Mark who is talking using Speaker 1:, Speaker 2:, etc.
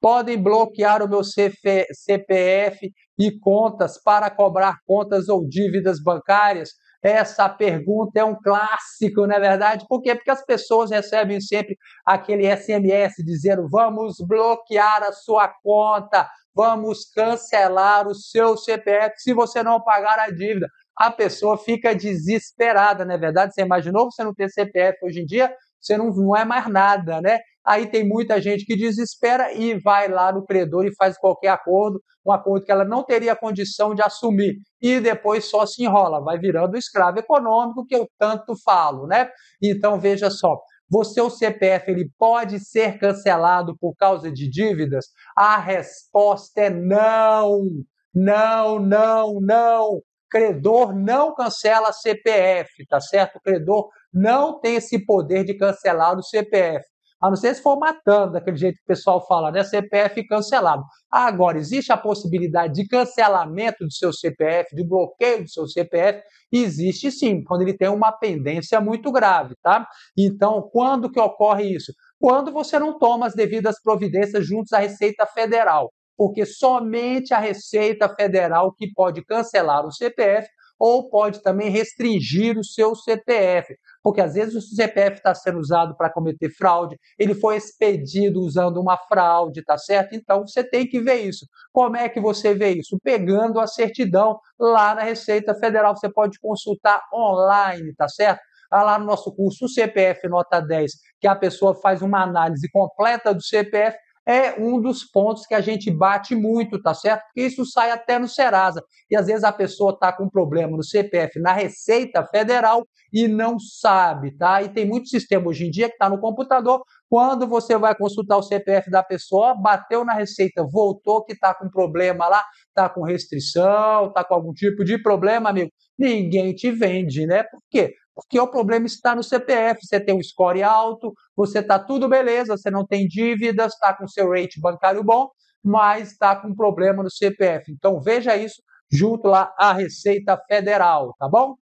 Speaker 1: podem bloquear o meu CF, CPF e contas para cobrar contas ou dívidas bancárias? Essa pergunta é um clássico, não é verdade? Por quê? Porque as pessoas recebem sempre aquele SMS dizendo: vamos bloquear a sua conta, vamos cancelar o seu CPF se você não pagar a dívida. A pessoa fica desesperada, não é verdade? Você imaginou você não ter CPF hoje em dia? Você não, não é mais nada, né? Aí tem muita gente que desespera e vai lá no credor e faz qualquer acordo, um acordo que ela não teria condição de assumir. E depois só se enrola, vai virando o escravo econômico que eu tanto falo, né? Então veja só, você, o CPF, ele pode ser cancelado por causa de dívidas? A resposta é não, não, não, não. Credor não cancela CPF, tá certo? credor não tem esse poder de cancelar o CPF a não ser se for matando, daquele jeito que o pessoal fala, né? CPF cancelado. Agora, existe a possibilidade de cancelamento do seu CPF, de bloqueio do seu CPF? Existe sim, quando ele tem uma pendência muito grave, tá? Então, quando que ocorre isso? Quando você não toma as devidas providências juntos à Receita Federal porque somente a Receita Federal que pode cancelar o CPF ou pode também restringir o seu CPF, porque às vezes o CPF está sendo usado para cometer fraude, ele foi expedido usando uma fraude, tá certo? Então você tem que ver isso. Como é que você vê isso? Pegando a certidão lá na Receita Federal, você pode consultar online, tá certo? Ah, lá no nosso curso o CPF Nota 10, que a pessoa faz uma análise completa do CPF é um dos pontos que a gente bate muito, tá certo? Porque isso sai até no Serasa. E às vezes a pessoa está com problema no CPF, na Receita Federal e não sabe, tá? E tem muito sistema hoje em dia que está no computador. Quando você vai consultar o CPF da pessoa, bateu na Receita, voltou que está com problema lá, está com restrição, está com algum tipo de problema, amigo. Ninguém te vende, né? Por quê? porque o problema está no CPF. Você tem um score alto, você está tudo beleza, você não tem dívidas, está com seu rate bancário bom, mas está com problema no CPF. Então veja isso junto lá à Receita Federal, tá bom?